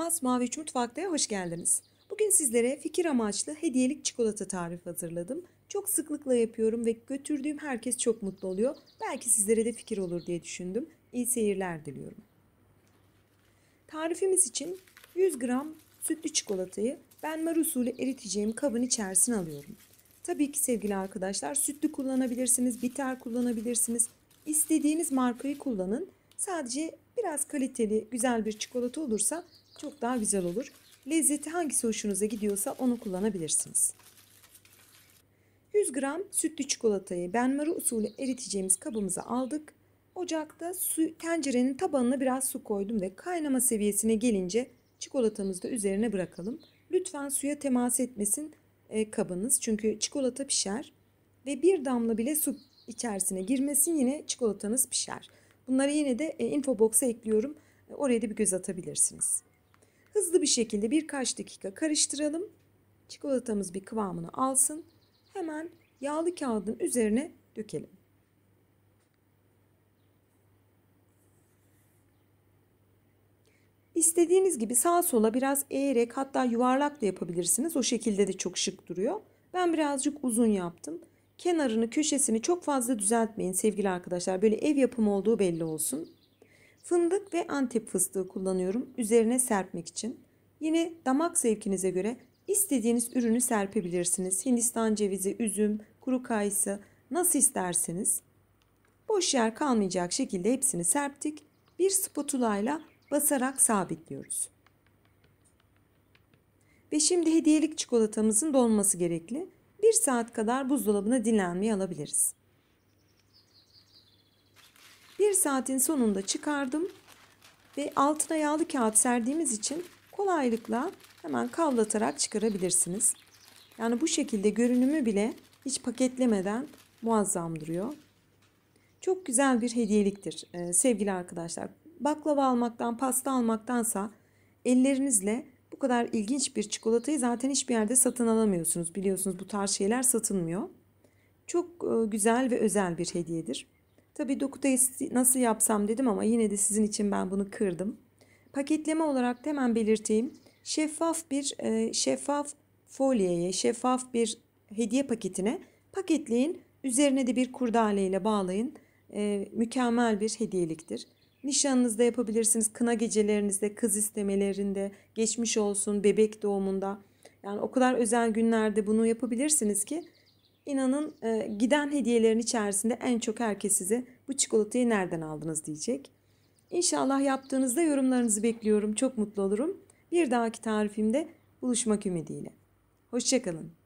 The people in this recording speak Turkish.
Masmavi Üç Mutfak'ta hoş geldiniz. Bugün sizlere fikir amaçlı hediyelik çikolata tarifi hazırladım. Çok sıklıkla yapıyorum ve götürdüğüm herkes çok mutlu oluyor. Belki sizlere de fikir olur diye düşündüm. İyi seyirler diliyorum. Tarifimiz için 100 gram sütlü çikolatayı ben mar usulü eriteceğim kabın içerisine alıyorum. Tabii ki sevgili arkadaşlar sütlü kullanabilirsiniz, bitter kullanabilirsiniz. İstediğiniz markayı kullanın. Sadece biraz kaliteli, güzel bir çikolata olursa çok daha güzel olur. Lezzeti hangisi hoşunuza gidiyorsa onu kullanabilirsiniz. 100 gram sütlü çikolatayı benmari usulü eriteceğimiz kabımıza aldık. Ocakta su, tencerenin tabanına biraz su koydum ve kaynama seviyesine gelince çikolatamızı da üzerine bırakalım. Lütfen suya temas etmesin e, kabınız çünkü çikolata pişer ve bir damla bile su içerisine girmesin yine çikolatanız pişer. Bunları yine de e, info box'a ekliyorum. E, oraya da bir göz atabilirsiniz. Hızlı bir şekilde birkaç dakika karıştıralım. Çikolatamız bir kıvamını alsın. Hemen yağlı kağıdın üzerine dökelim. İstediğiniz gibi sağa sola biraz eğerek hatta yuvarlak da yapabilirsiniz. O şekilde de çok şık duruyor. Ben birazcık uzun yaptım. Kenarını köşesini çok fazla düzeltmeyin sevgili arkadaşlar. Böyle ev yapımı olduğu belli olsun. Fındık ve antep fıstığı kullanıyorum üzerine serpmek için. Yine damak zevkinize göre istediğiniz ürünü serpebilirsiniz. Hindistan cevizi, üzüm, kuru kayısı nasıl isterseniz. Boş yer kalmayacak şekilde hepsini serptik. Bir spatulayla basarak sabitliyoruz. Ve şimdi hediyelik çikolatamızın donması gerekli. 1 saat kadar buzdolabına dinlenmeye alabiliriz. 1 saatin sonunda çıkardım ve altına yağlı kağıt serdiğimiz için kolaylıkla hemen kavlatarak çıkarabilirsiniz. Yani bu şekilde görünümü bile hiç paketlemeden muazzam duruyor. Çok güzel bir hediyeliktir e, sevgili arkadaşlar. Baklava almaktan, pasta almaktansa ellerinizle kadar ilginç bir çikolatayı zaten hiçbir yerde satın alamıyorsunuz. Biliyorsunuz bu tarz şeyler satılmıyor. Çok e, güzel ve özel bir hediyedir. Tabi dokutayı nasıl yapsam dedim ama yine de sizin için ben bunu kırdım. Paketleme olarak da hemen belirteyim. Şeffaf bir e, şeffaf folyeye, şeffaf bir hediye paketine paketleyin. Üzerine de bir kurdale ile bağlayın. E, mükemmel bir hediyeliktir. Nişanınızda yapabilirsiniz, kına gecelerinizde, kız istemelerinde, geçmiş olsun, bebek doğumunda. Yani o kadar özel günlerde bunu yapabilirsiniz ki inanın e, giden hediyelerin içerisinde en çok herkes size bu çikolatayı nereden aldınız diyecek. İnşallah yaptığınızda yorumlarınızı bekliyorum. Çok mutlu olurum. Bir dahaki tarifimde buluşmak ümidiyle. Hoşçakalın.